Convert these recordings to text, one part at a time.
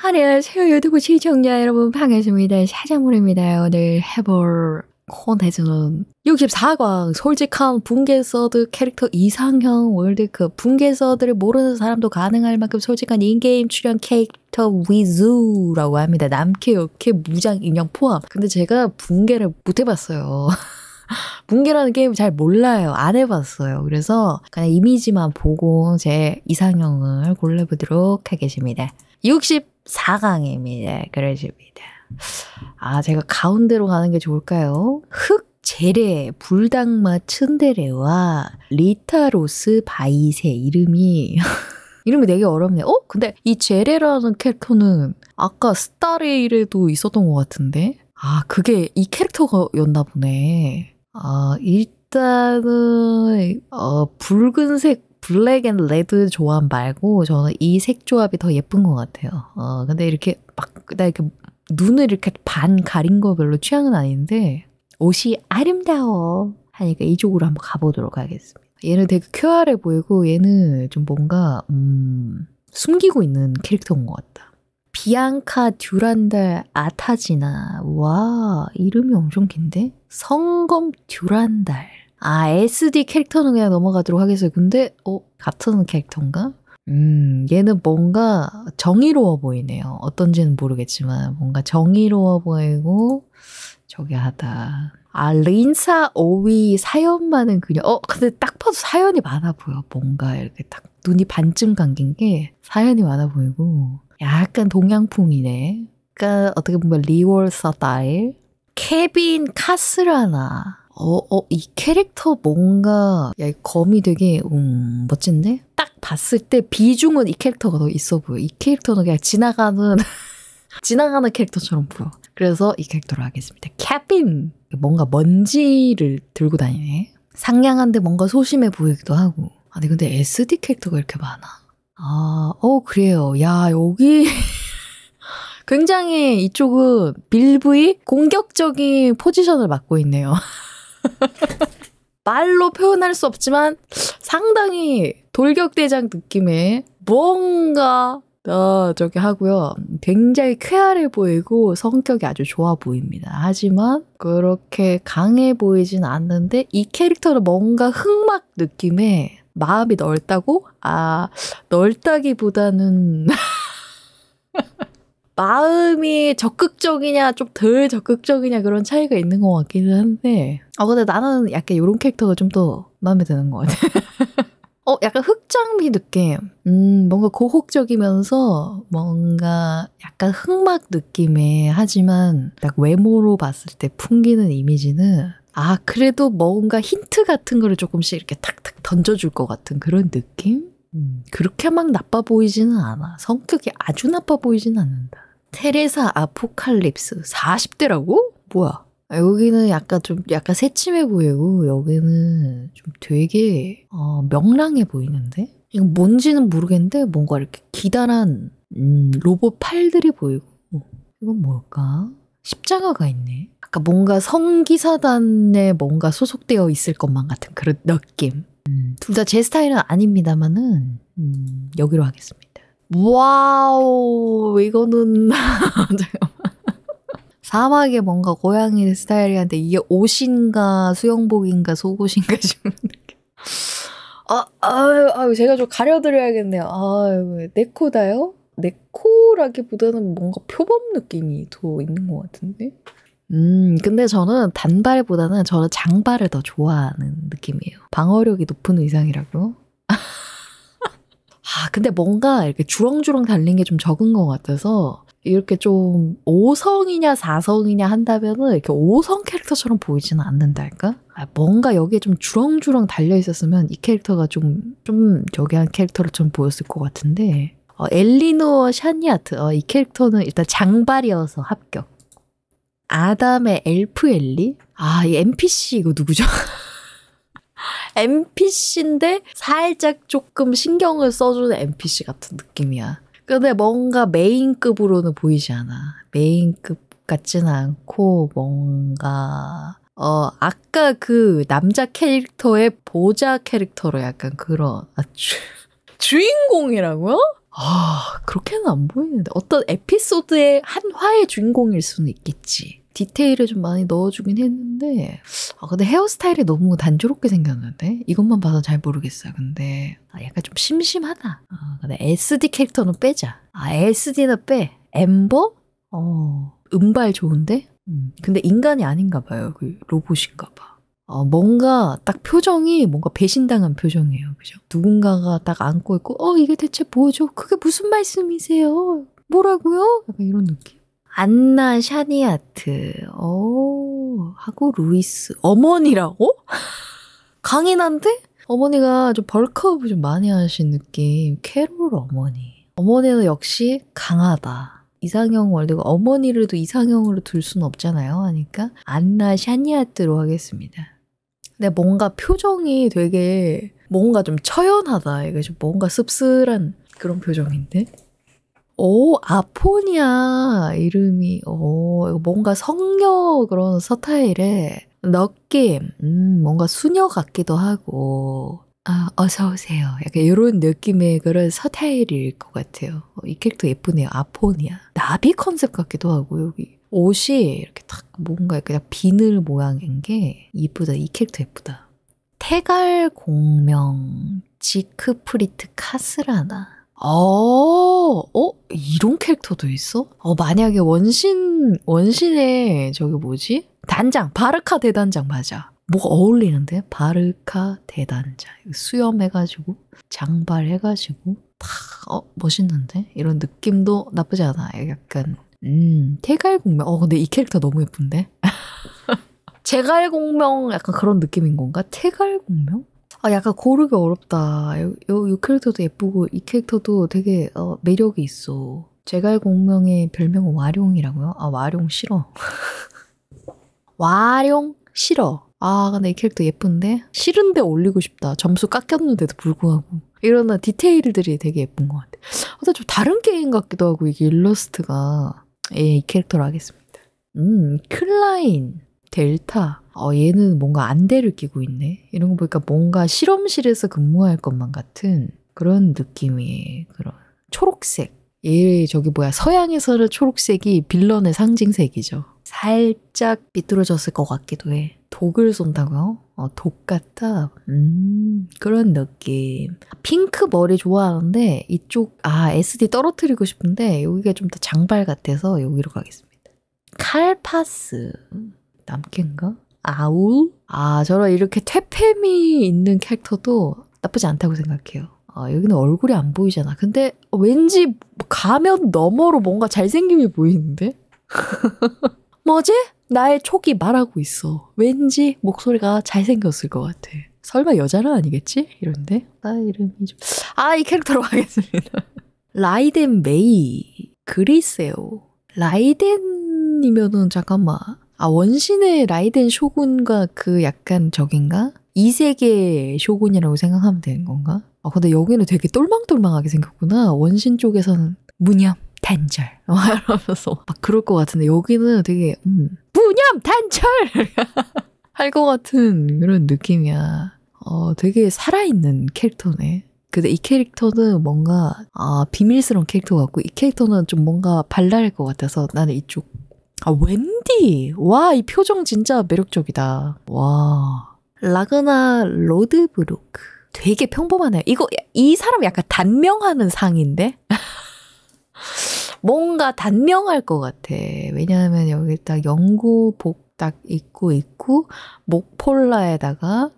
한해의 새우 유튜브 시청자 여러분 반갑습니다. 샤자물입니다. 오늘 해볼 콘텐츠는 64강 솔직한 붕괴서드 캐릭터 이상형 월드컵 붕괴서드를 모르는 사람도 가능할 만큼 솔직한 인게임 출연 캐릭터 위즈라고 합니다. 남캐, 여캐, 무장, 인형 포함. 근데 제가 붕괴를 못 해봤어요. 붕괴라는 게임 잘 몰라요. 안 해봤어요. 그래서 그냥 이미지만 보고 제 이상형을 골라보도록 하겠습니다. 64강입니다. 그러십니다. 아, 제가 가운데로 가는 게 좋을까요? 흑 제레, 불당마 츤데레와 리타로스 바이세 이름이 이름이 되게 어렵네. 어? 근데 이 제레라는 캐릭터는 아까 스타레일에도 있었던 것 같은데? 아, 그게 이 캐릭터였나 보네. 아, 일단은, 어, 붉은색 블랙 앤 레드 조합 말고 저는 이 색 조합이 더 예쁜 것 같아요. 어, 근데 이렇게 막, 나 이렇게 눈을 이렇게 반 가린 거 별로 취향은 아닌데 옷이 아름다워 하니까 이쪽으로 한번 가보도록 하겠습니다. 얘는 되게 큐알해 보이고 얘는 좀 뭔가 음, 숨기고 있는 캐릭터인 것 같다. 비앙카 듀란달 아타지나 와 이름이 엄청 긴데 성검 듀란달 아, SD 캐릭터는 그냥 넘어가도록 하겠어요. 근데, 어, 같은 캐릭터인가? 음, 얘는 뭔가 정의로워 보이네요. 어떤지는 모르겠지만, 뭔가 정의로워 보이고, 저기 하다. 아, 린사 오위 사연만은 그냥, 어, 근데 딱 봐도 사연이 많아 보여. 뭔가 이렇게 딱 눈이 반쯤 감긴 게 사연이 많아 보이고, 약간 동양풍이네. 약간 그러니까 어떻게 보면 리월 스타 케빈 카스라나. 어, 어, 이 캐릭터 뭔가, 야, 이 검이 되게, 음, 멋진데? 딱 봤을 때 비중은 이 캐릭터가 더 있어 보여. 이 캐릭터는 그냥 지나가는, 지나가는 캐릭터처럼 보여. 그래서 이 캐릭터로 하겠습니다. 캐빈! 뭔가 먼지를 들고 다니네. 상냥한데 뭔가 소심해 보이기도 하고. 아니, 근데 SD 캐릭터가 이렇게 많아. 아, 어, 그래요. 야, 여기. 굉장히 이쪽은 빌브의 공격적인 포지션을 맡고 있네요. 말로 표현할 수 없지만 상당히 돌격대장 느낌의 뭔가 어, 저기 하고요. 굉장히 쾌활해 보이고 성격이 아주 좋아 보입니다. 하지만 그렇게 강해 보이진 않는데 이 캐릭터는 뭔가 흑막 느낌에 마음이 넓다고? 아, 넓다기보다는 마음이 적극적이냐 좀 덜 적극적이냐 그런 차이가 있는 것 같기는 한데 어 근데 나는 약간 이런 캐릭터가 좀 더 마음에 드는 것 같아. 어 약간 흑장미 느낌. 음 뭔가 고혹적이면서 뭔가 약간 흑막 느낌의 하지만 딱 외모로 봤을 때 풍기는 이미지는 아 그래도 뭔가 힌트 같은 거를 조금씩 이렇게 탁탁 던져줄 것 같은 그런 느낌? 음, 그렇게 막 나빠 보이지는 않아. 성격이 아주 나빠 보이지는 않는다. 테레사 아포칼립스 40대라고? 뭐야? 여기는 약간 좀 약간 새침해 보이고 여기는 좀 되게 어, 명랑해 보이는데 이거 뭔지는 모르겠는데 뭔가 이렇게 기다란 음, 로봇 팔들이 보이고 어, 이건 뭘까? 십자가가 있네. 아까 뭔가 성기사단에 뭔가 소속되어 있을 것만 같은 그런 느낌. 음, 둘 다 제 스타일은 아닙니다만은 음, 여기로 하겠습니다. 와우, 이거는, 사막에 뭔가 고양이 스타일이한데 이게 옷인가 수영복인가 속옷인가 싶은 느낌. 아, 아유, 아유, 제가 좀 가려드려야겠네요. 아유, 네코다요? 네코라기보다는 뭔가 표범 느낌이 더 있는 것 같은데? 음, 근데 저는 단발보다는 저는 장발을 더 좋아하는 느낌이에요. 방어력이 높은 의상이라고? 아, 근데 뭔가 이렇게 주렁주렁 달린 게 좀 적은 것 같아서 이렇게 좀 5성이냐 4성이냐 한다면은 이렇게 5성 캐릭터처럼 보이지는 않는달까? 아, 뭔가 여기에 좀 주렁주렁 달려 있었으면 이 캐릭터가 좀, 좀 저기 한 캐릭터로 좀 보였을 것 같은데. 어, 엘리노어 샤니아트. 어, 이 캐릭터는 일단 장발이어서 합격. 아담의 엘프 엘리? 아, 이 NPC 이거 누구죠? NPC인데 살짝 조금 신경을 써주는 NPC 같은 느낌이야. 근데 뭔가 메인급으로는 보이지 않아. 메인급 같지 않고 뭔가 어 아까 그 남자 캐릭터의 보자 캐릭터로 약간 그런 아, 주, 주인공이라고요? 아 그렇게는 안 보이는데 어떤 에피소드의 한 화의 주인공일 수는 있겠지. 디테일을 좀 많이 넣어주긴 했는데 아 근데 헤어스타일이 너무 단조롭게 생겼는데 이것만 봐서 잘 모르겠어요. 근데 아, 약간 좀 심심하다. 아, 근데 SD 캐릭터는 빼자. 아 SD는 빼. 엠버? 어 음발 좋은데? 음, 근데 인간이 아닌가 봐요. 그 로봇인가 봐. 어, 뭔가 딱 표정이 뭔가 배신당한 표정이에요. 그죠? 누군가가 딱 안고 있고, 어, 이게 대체 뭐죠? 그게 무슨 말씀이세요? 뭐라고요? 약간 이런 느낌. 안나 샤니아트, 오, 하고 루이스. 어머니라고? 강인한데? 어머니가 좀 벌크업을 좀 많이 하신 느낌. 캐롤 어머니. 어머니는 역시 강하다. 이상형 원래가 어머니를도 이상형으로 둘 수는 없잖아요. 하니까 안나 샤니아트로 하겠습니다. 근데 뭔가 표정이 되게 뭔가 좀 처연하다. 이게 좀 뭔가 씁쓸한 그런 표정인데. 오, 아포니아 이름이, 오, 뭔가 성녀 그런 서타일의 느낌, 음, 뭔가 수녀 같기도 하고, 아, 어서오세요. 약간 이런 느낌의 그런 서타일일 것 같아요. 어, 이 캐릭터 예쁘네요. 아포니아. 나비 컨셉 같기도 하고, 여기. 옷이 이렇게 딱 뭔가 그냥 비늘 모양인 게 이쁘다. 이 캐릭터 예쁘다. 태갈 공명, 지크프리트 카스라나. 어, 어? 이런 캐릭터도 있어? 어, 만약에 원신, 원신의 저기 뭐지? 단장, 바르카 대단장 맞아. 뭐가 어울리는데? 바르카 대단장. 수염해가지고, 장발해가지고, 팍, 어, 멋있는데? 이런 느낌도 나쁘지 않아. 약간, 음, 태갈공명. 어, 근데 이 캐릭터 너무 예쁜데? 제갈공명 약간 그런 느낌인 건가? 태갈공명? 아, 약간 고르기 어렵다. 요, 요, 요 캐릭터도 예쁘고 이 캐릭터도 되게 어, 매력이 있어. 제갈공명의 별명은 와룡이라고요? 아, 와룡 싫어. 와룡 싫어. 아, 근데 이 캐릭터 예쁜데? 싫은데 올리고 싶다. 점수 깎였는데도 불구하고. 이런 디테일들이 되게 예쁜 것 같아. 아, 좀 다른 게임 같기도 하고, 이게 일러스트가. 예, 이 캐릭터로 하겠습니다. 음, 클라인, 델타. 어, 얘는 뭔가 안대를 끼고 있네. 이런 거 보니까 뭔가 실험실에서 근무할 것만 같은 그런 느낌의 그런 초록색. 예, 저기 뭐야 서양에서는 초록색이 빌런의 상징색이죠. 살짝 삐뚤어졌을 것 같기도 해. 독을 쏜다고요? 어, 독 같아. 음, 그런 느낌. 핑크 머리 좋아하는데 이쪽 아 SD 떨어뜨리고 싶은데 여기가 좀 더 장발 같아서 여기로 가겠습니다. 칼파스 남캔가? 아울? 아, 저런 이렇게 퇴폐미 있는 캐릭터도 나쁘지 않다고 생각해요. 아, 여기는 얼굴이 안 보이잖아. 근데 왠지 가면 너머로 뭔가 잘생김이 보이는데? 뭐지? 나의 촉이 말하고 있어. 왠지 목소리가 잘생겼을 것 같아. 설마 여자는 아니겠지? 이런데? 아, 이름이 좀. 아, 이 캐릭터로 가겠습니다. 라이덴 메이. 그리스요. 라이덴이면은, 잠깐만. 아, 원신의 라이덴 쇼군과 그 약간 적인가? 이 세계 쇼군이라고 생각하면 되는 건가? 아, 근데 여기는 되게 똘망똘망하게 생겼구나. 원신 쪽에서는 무념, 단절. 막 이러면서 막 그럴 것 같은데 여기는 되게, 음, 무념, 단절! 할 것 같은 그런 느낌이야. 어, 되게 살아있는 캐릭터네. 근데 이 캐릭터는 뭔가, 아, 비밀스러운 캐릭터 같고, 이 캐릭터는 좀 뭔가 발랄할 것 같아서 나는 이쪽 아, 웬디! 와, 이 표정 진짜 매력적이다. 와. 라그나 로드브루크. 되게 평범하네요. 이거, 이 사람 약간 단명하는 상인데? 뭔가 단명할 것 같아. 왜냐하면 여기 딱 영구복 딱 입고 있고, 목폴라에다가,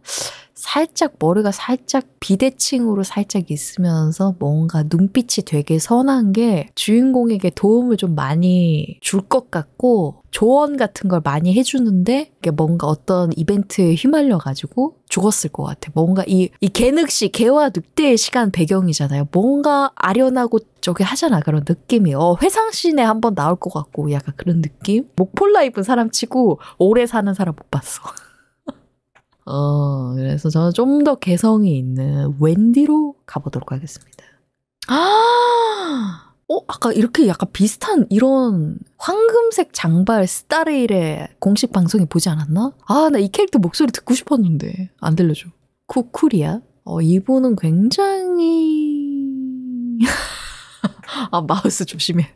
살짝 머리가 살짝 비대칭으로 살짝 있으면서 뭔가 눈빛이 되게 선한 게 주인공에게 도움을 좀 많이 줄 것 같고 조언 같은 걸 많이 해주는데 뭔가 어떤 이벤트에 휘말려가지고 죽었을 것 같아. 뭔가 이, 이 개늑시, 개와 늑대의 시간 배경이잖아요. 뭔가 아련하고 저기 하잖아. 그런 느낌이. 어, 회상신에 한번 나올 것 같고 약간 그런 느낌? 목폴라 입은 사람 치고 오래 사는 사람 못 봤어. 어, 그래서 저는 좀 더 개성이 있는 웬디로 가보도록 하겠습니다. 아! 어, 아까 이렇게 약간 비슷한 이런 황금색 장발 스타레일의 공식 방송에 보지 않았나? 아, 나 이 캐릭터 목소리 듣고 싶었는데. 안 들려줘. 쿠쿠리야? 어, 이분은 굉장히. 아, 마우스 조심해.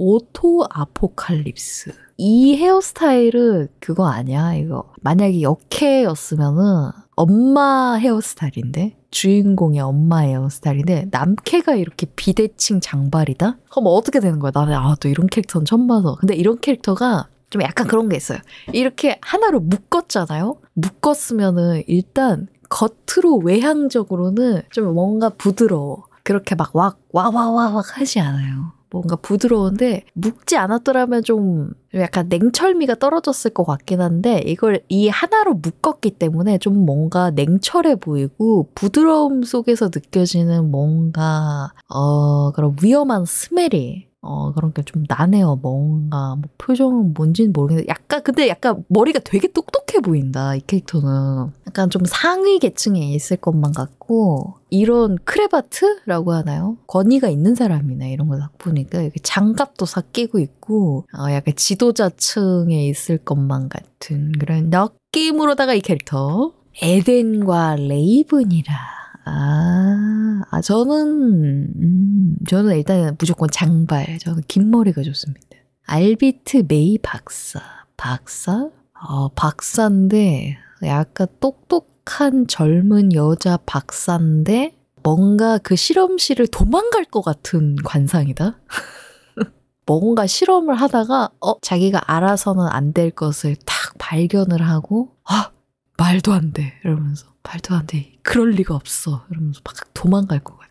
오토 아포칼립스. 이 헤어스타일은 그거 아니야, 이거. 만약에 역캐였으면은 엄마 헤어스타일인데? 주인공의 엄마 헤어스타일인데 남캐가 이렇게 비대칭 장발이다? 그럼 어떻게 되는 거야? 나는 아또 이런 캐릭터는 처음 봐서. 근데 이런 캐릭터가 좀 약간 그런 게 있어요. 이렇게 하나로 묶었잖아요? 묶었으면은 일단 겉으로 외향적으로는 좀 뭔가 부드러워. 그렇게 막 왁, 와와와왁 하지 않아요. 뭔가 부드러운데 묶지 않았더라면 좀 약간 냉철미가 떨어졌을 것 같긴 한데 이걸 이 하나로 묶었기 때문에 좀 뭔가 냉철해 보이고 부드러움 속에서 느껴지는 뭔가 어 그런 위험한 스멜이 어, 그러니까좀 나네요. 뭔가 뭐 표정은 뭔지는 모르겠는데 약간 근데 약간 머리가 되게 똑똑해 보인다. 이 캐릭터는 약간 좀 상위 계층에 있을 것만 같고 이런 크레바트라고 하나요? 권위가 있는 사람이나 이런 거딱 보니까 이렇게 장갑도 싹 끼고 있고 어, 약간 지도자층에 있을 것만 같은 그런 느낌으로다가 이 캐릭터 에덴과 레이븐이라 아, 아 저는 음, 저는 일단 무조건 장발. 저는 긴 머리가 좋습니다. 알비트 메이 박사, 박사, 어 박사인데 약간 똑똑한 젊은 여자 박사인데 뭔가 그 실험실을 도망갈 것 같은 관상이다. 뭔가 실험을 하다가 어 자기가 알아서는 안 될 것을 탁 발견을 하고 아 말도 안 돼. 이러면서 말도 안 돼. 그럴 리가 없어. 이러면서 막 도망갈 것 같아.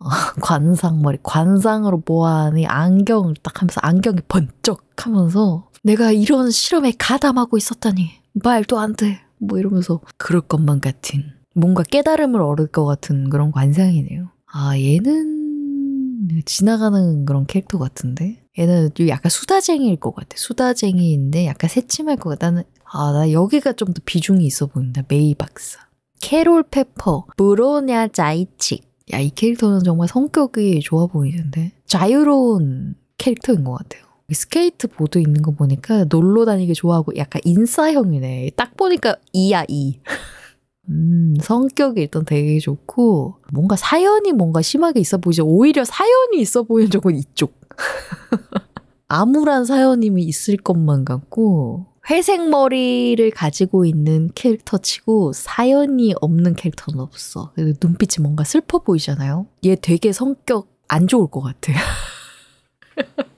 어, 관상머리. 관상으로 보하니 안경을 딱 하면서 안경이 번쩍 하면서 내가 이런 실험에 가담하고 있었다니. 말도 안 돼. 뭐 이러면서 그럴 것만 같은 뭔가 깨달음을 얻을 것 같은 그런 관상이네요. 아, 얘는 지나가는 그런 캐릭터 같은데 얘는 약간 수다쟁이일 것 같아. 수다쟁이인데 약간 새침할 것 같아. 나는 아, 나 여기가 좀 더 비중이 있어 보인다. 메이 박사. 캐롤 페퍼, 브로냐 자이치. 야, 이 캐릭터는 정말 성격이 좋아 보이는데? 자유로운 캐릭터인 것 같아요. 스케이트 보드 있는 거 보니까 놀러 다니기 좋아하고 약간 인싸형이네. 딱 보니까 이야, 이. 음, 성격이 일단 되게 좋고, 뭔가 사연이 뭔가 심하게 있어 보이죠. 오히려 사연이 있어 보이는 쪽은 이쪽. 암울한 사연님이 있을 것만 같고 회색 머리를 가지고 있는 캐릭터치고 사연이 없는 캐릭터는 없어. 눈빛이 뭔가 슬퍼 보이잖아요. 얘 되게 성격 안 좋을 것 같아.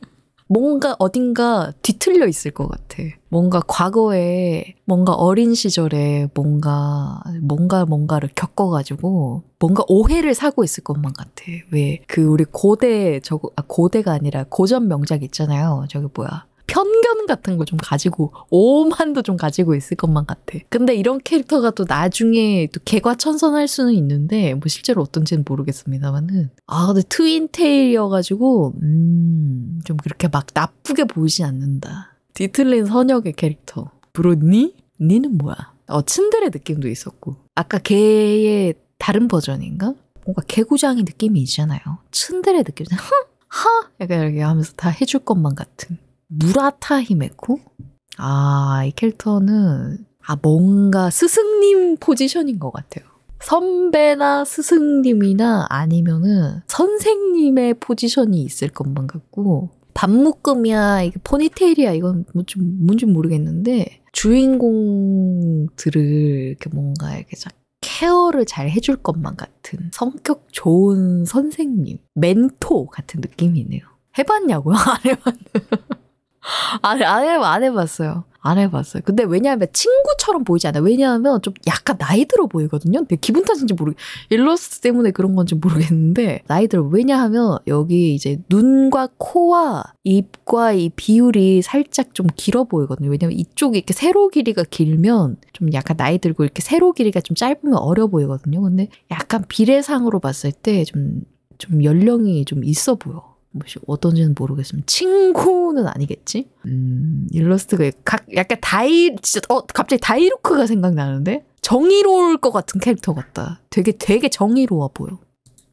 뭔가 어딘가 뒤틀려 있을 것 같아. 뭔가 과거에 뭔가 어린 시절에 뭔가 뭔가 뭔가를 겪어가지고 뭔가 오해를 사고 있을 것만 같아. 왜 그 우리 고대 저아 고대가 아니라 고전 명작 있잖아요. 저기 뭐야 편견 같은 거 좀 가지고 오만도 좀 가지고 있을 것만 같아. 근데 이런 캐릭터가 또 나중에 또 개과천선할 수는 있는데 뭐 실제로 어떤지는 모르겠습니다만은 아 근데 트윈 테일이어가지고 음좀 그렇게 막 나쁘게 보이지 않는다. 뒤틀린 선역의 캐릭터 브로니 니는 뭐야? 어츤들의 느낌도 있었고 아까 개의 다른 버전인가? 뭔가 개구장이 느낌이 있잖아요. 츤들의 느낌이잖아. 하! 약간 이렇게 하면서 다 해줄 것만 같은. 무라타 히메코? 아, 이 캐릭터는 아 뭔가 스승님 포지션인 것 같아요. 선배나 스승님이나 아니면은 선생님의 포지션이 있을 것만 같고 반묶음이야 포니테일이야 이건 뭐좀 뭔지 모르겠는데 주인공들을 이렇게 뭔가 이렇게 자 케어를 잘 해줄 것만 같은 성격 좋은 선생님 멘토 같은 느낌이네요. 해봤냐고요? 안 해봤는데. 안, 안, 해, 안 해봤어요. 안 해봤어요. 근데 왜냐하면 친구처럼 보이지 않아요. 왜냐하면 좀 약간 나이 들어 보이거든요. 근데 기분 탓인지 모르, 일러스트 때문에 그런 건지 모르겠는데, 나이 들어. 왜냐하면 여기 이제 눈과 코와 입과 이 비율이 살짝 좀 길어 보이거든요. 왜냐면 이쪽이 이렇게 세로 길이가 길면 좀 약간 나이 들고 이렇게 세로 길이가 좀 짧으면 어려 보이거든요. 근데 약간 비례상으로 봤을 때 좀, 좀 연령이 좀 있어 보여. 뭐시 어떤지는 모르겠지만 친구는 아니겠지? 음, 일러스트가 각 약간 다이 진짜 어 갑자기 다이루크가 생각나는데 정의로울 것 같은 캐릭터 같다. 되게 되게 정의로워 보여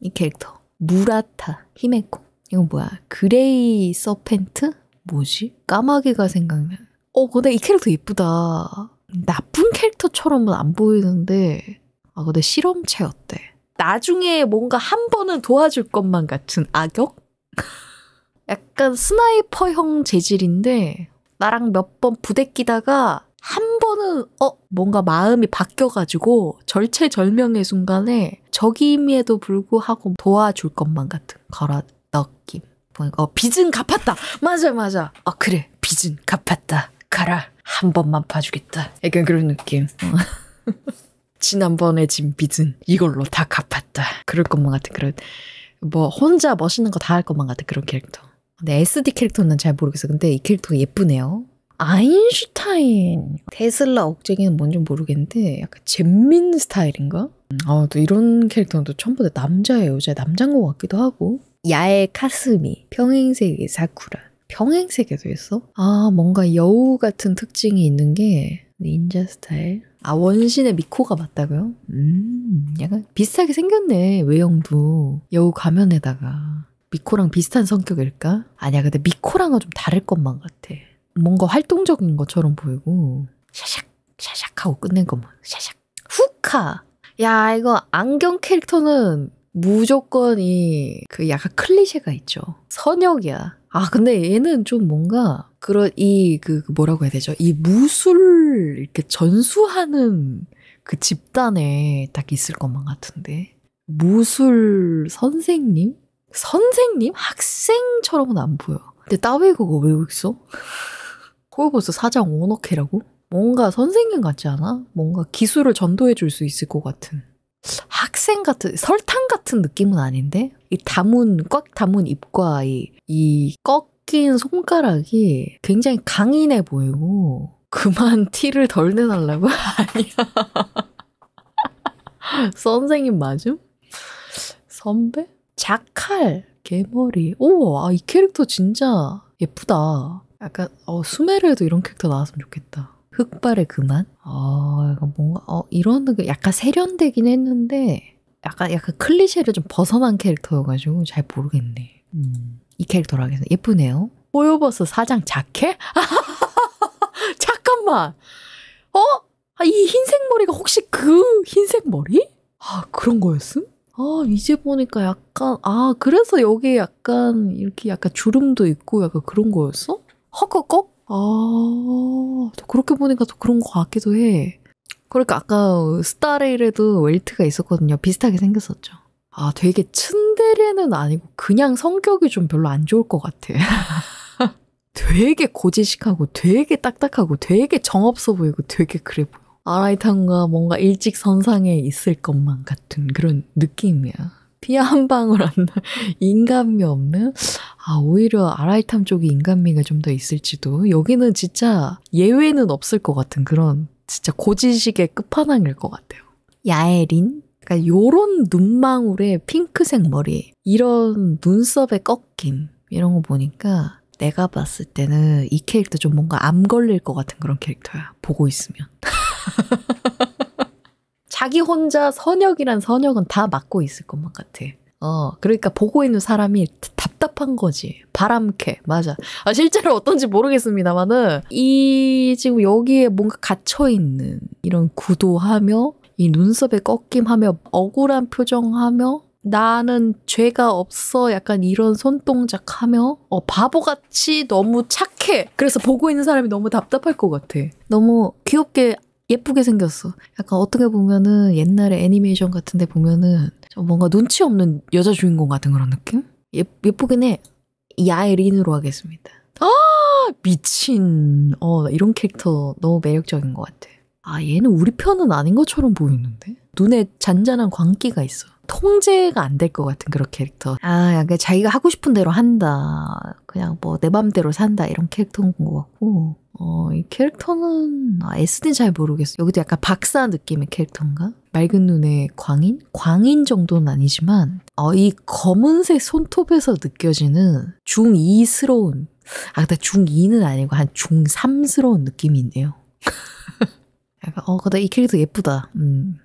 이 캐릭터 무라타 히메코 이건 뭐야 그레이 서펜트 뭐지 까마귀가 생각나. 어 근데 이 캐릭터 예쁘다. 나쁜 캐릭터처럼은 안 보이는데 아 근데 실험체였대. 나중에 뭔가 한 번은 도와줄 것만 같은 악역? 약간 스나이퍼형 재질인데 나랑 몇 번 부대끼다가 한 번은 어 뭔가 마음이 바뀌어가지고 절체절명의 순간에 적임에도 불구하고 도와줄 것만 같은 그런 느낌. 보니까 어, 빚은 갚았다. 맞아 맞아. 어 그래 빚은 갚았다. 가라 한 번만 봐주겠다. 약간 그런 느낌. 지난번에 진 빚은 이걸로 다 갚았다. 그럴 것만 같은 그런. 뭐 혼자 멋있는 거 다 할 것만 같아 그런 캐릭터. 근데 SD 캐릭터는 잘 모르겠어. 근데 이 캐릭터 가 예쁘네요. 아인슈타인, 테슬라 억제기는 뭔지 모르겠는데 약간 잼민 스타일인가? 음, 아, 또 이런 캐릭터는 또 처음 보다 남자예요. 여자 남자인 것 같기도 하고. 야의 카스미, 평행세계 사쿠라. 평행세계도 있어? 아, 뭔가 여우 같은 특징이 있는 게 닌자 스타일. 아 원신의 미코가 맞다고요? 음 약간 비슷하게 생겼네 외형도 여우 가면에다가 미코랑 비슷한 성격일까? 아니야 근데 미코랑은 좀 다를 것만 같아 뭔가 활동적인 것처럼 보이고 샤샥 샤샥 하고 끝낸 것만 샤샥 후카 야 이거 안경 캐릭터는 무조건 이그 약간 클리셰가 있죠. 선역이야. 아 근데 얘는 좀 뭔가 그런 이그 그 뭐라고 해야 되죠? 이 무술 이렇게 전수하는 그 집단에 딱 있을 것만 같은데 무술 선생님? 선생님? 학생처럼은 안 보여. 근데 따위 그거 왜 있어? 그거 벌써 사장 오너케라고? 뭔가 선생님 같지 않아? 뭔가 기술을 전도해 줄 수 있을 것 같은. 학생 같은, 설탕 같은 느낌은 아닌데? 이 다문, 꽉 다문 입과 이, 이꺽 꺾인 손가락이 굉장히 강인해 보이고 그만 티를 덜 내달라고? 아니야. 선생님 맞음? 선배? 자칼 개머리. 오, 아, 이 캐릭터 진짜 예쁘다. 약간 어, 수메르에도 이런 캐릭터 나왔으면 좋겠다. 흑발의 그만. 어, 약간 뭔가 어, 이런 그 약간 세련되긴 했는데 약간 약간 클리셰를 좀 벗어난 캐릭터여가지고 잘 모르겠네. 음. 이 캐릭터로 하겠습 예쁘네요. 뽀요버스 사장 자켓? 잠깐만. 어? 아, 이 흰색 머리가 혹시 그 흰색 머리? 아, 그런 거였음? 아, 이제 보니까 약간, 아, 그래서 여기 약간, 이렇게 약간 주름도 있고 약간 그런 거였어? 허걱걱? 아, 또 그렇게 보니까 또 그런 거 같기도 해. 그러니까 아까 스타레일에도 웰트가 있었거든요. 비슷하게 생겼었죠. 아, 되게 츤데레는 아니고 그냥 성격이 좀 별로 안 좋을 것 같아. 되게 고지식하고 되게 딱딱하고 되게 정없어 보이고 되게 그래 보여. 아라이탄과 뭔가 일직선상에 있을 것만 같은 그런 느낌이야. 피 한 방울 안 나. 인간미 없는? 아, 오히려 아라이탐 쪽이 인간미가 좀 더 있을지도. 여기는 진짜 예외는 없을 것 같은 그런 진짜 고지식의 끝판왕일 것 같아요. 야에린? 그러 그러니까 요런 눈망울에 핑크색 머리, 이런 눈썹의 꺾임 이런 거 보니까 내가 봤을 때는 이 캐릭터 좀 뭔가 암 걸릴 것 같은 그런 캐릭터야. 보고 있으면. 자기 혼자 선역이란 선역은 다 맡고 있을 것만 같아. 어, 그러니까 보고 있는 사람이 답답한 거지. 바람캐. 맞아. 아, 실제로 어떤지 모르겠습니다만은, 이, 지금 여기에 뭔가 갇혀있는 이런 구도하며, 이 눈썹에 꺾임하며 억울한 표정하며 나는 죄가 없어 약간 이런 손동작 하며 어, 바보같이 너무 착해 그래서 보고 있는 사람이 너무 답답할 것 같아 너무 귀엽게 예쁘게 생겼어 약간 어떻게 보면은 옛날에 애니메이션 같은 데 보면은 뭔가 눈치 없는 여자 주인공 같은 그런 느낌? 예, 예쁘긴 해 야에린으로 하겠습니다 아 미친 어 이런 캐릭터 너무 매력적인 것 같아 아, 얘는 우리 편은 아닌 것처럼 보이는데? 눈에 잔잔한 광기가 있어. 통제가 안 될 것 같은 그런 캐릭터. 아, 약간 자기가 하고 싶은 대로 한다. 그냥 뭐 내 맘대로 산다. 이런 캐릭터인 것 같고. 어, 이 캐릭터는, 아, 에스는 잘 모르겠어. 여기도 약간 박사 느낌의 캐릭터인가? 맑은 눈의 광인? 광인 정도는 아니지만, 어, 이 검은색 손톱에서 느껴지는 중2스러운, 아, 근데 중2는 아니고 한 중3스러운 느낌이 있네요. 약간 어 근데 이 캐릭터 예쁘다. 음.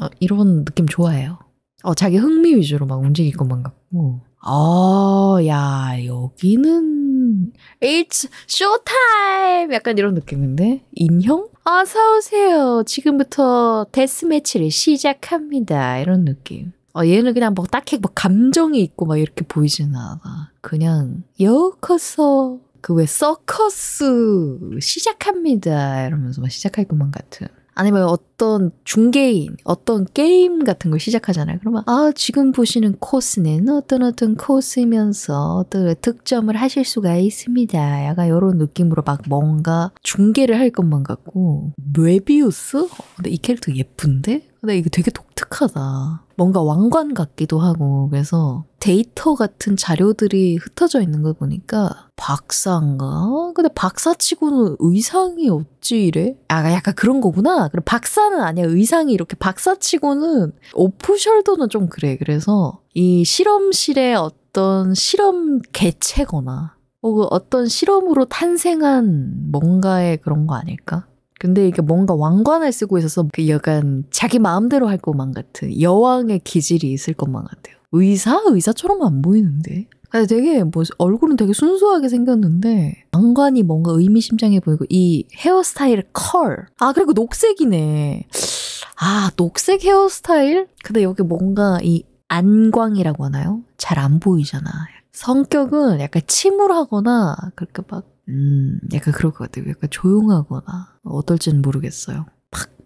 어, 이런 느낌 좋아해요. 어 자기 흥미 위주로 막 움직일 것만 같고. 어야 여기는 It's showtime 약간 이런 느낌인데 인형? 어서 아, 오세요. 지금부터 데스매치를 시작합니다. 이런 느낌. 어, 얘는 그냥 뭐 딱히 뭐 감정이 있고 막 이렇게 보이진 않아. 그냥 여커서 그왜 서커스 시작합니다 이러면서 막 시작할 것만 같은 아니면 어떤 중개인, 어떤 게임 같은 걸 시작하잖아요. 그러면, 아, 지금 보시는 코스는 어떤 어떤 코스면서 이 어떤 득점을 하실 수가 있습니다. 약간 이런 느낌으로 막 뭔가 중개를할 것만 같고, 메비우스? 어, 근데 이 캐릭터 예쁜데? 근데 이게 되게 독특하다. 뭔가 왕관 같기도 하고 그래서 데이터 같은 자료들이 흩어져 있는 걸 보니까 박사인가? 근데 박사치고는 의상이 없지 이래? 아 약간 그런 거구나. 그럼 박사는 아니야 의상이 이렇게 박사치고는 오프숄더는 좀 그래. 그래서 이 실험실에 어떤 실험 개체거나 혹은 어떤 실험으로 탄생한 뭔가의 그런 거 아닐까? 근데 이게 뭔가 왕관을 쓰고 있어서 그 약간 자기 마음대로 할 것만 같은 여왕의 기질이 있을 것만 같아요. 의사? 의사처럼 안 보이는데. 근데 되게 뭐 얼굴은 되게 순수하게 생겼는데 왕관이 뭔가 의미심장해 보이고 이헤어스타일 컬. 아 그리고 녹색이네. 아 녹색 헤어스타일? 근데 여기 뭔가 이 안광이라고 하나요? 잘 안 보이잖아. 성격은 약간 침울하거나 그렇게 막 음, 약간 그럴 것 같아요. 약간 조용하거나 어떨지는 모르겠어요.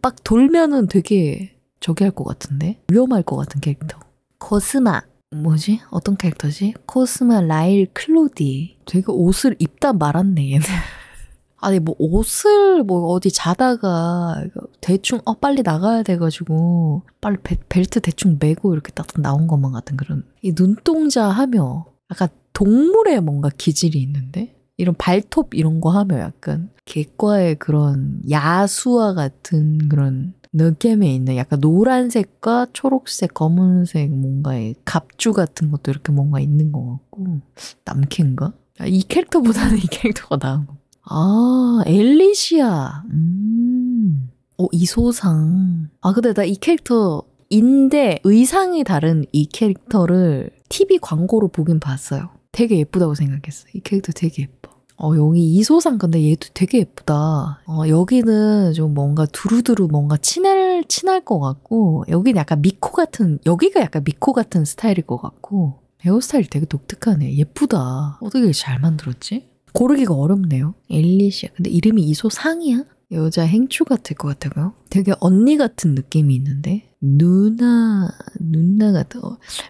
팍팍 돌면은 되게 저기 할것 같은데? 위험할 것 같은 캐릭터. 코스마. 뭐지? 어떤 캐릭터지? 코스마 라일 클로디. 되게 옷을 입다 말았네, 얘는. 아니, 뭐, 옷을 뭐 어디 자다가 대충, 어, 빨리 나가야 돼가지고, 빨리 벨, 트 대충 메고 이렇게 딱 나온 것만 같은 그런. 이 눈동자 하며, 약간 동물의 뭔가 기질이 있는데? 이런 발톱 이런 거 하면 약간 개과의 그런 야수와 같은 그런 느낌에 있는 약간 노란색과 초록색, 검은색 뭔가의 갑주 같은 것도 이렇게 뭔가 있는 것 같고 남캔가? 아, 이 캐릭터보다는 이 캐릭터가 나은 거. 아 엘리시아. 음. 어 이소상. 아 근데 나 이 캐릭터 인데 의상이 다른 이 캐릭터를 TV 광고로 보긴 봤어요. 되게 예쁘다고 생각했어. 이 캐릭터 되게 예뻐. 어, 여기 이소상 근데 얘도 되게 예쁘다. 어, 여기는 좀 뭔가 두루두루 뭔가 친할, 친할 것 같고, 여기는 약간 미코 같은, 여기가 약간 미코 같은 스타일일 것 같고, 헤어스타일 되게 독특하네. 예쁘다. 어떻게 잘 만들었지? 고르기가 어렵네요. 엘리시아. 근데 이름이 이소상이야? 여자 행추 같을 것같다요 되게 언니 같은 느낌이 있는데? 누나, 누나 같은,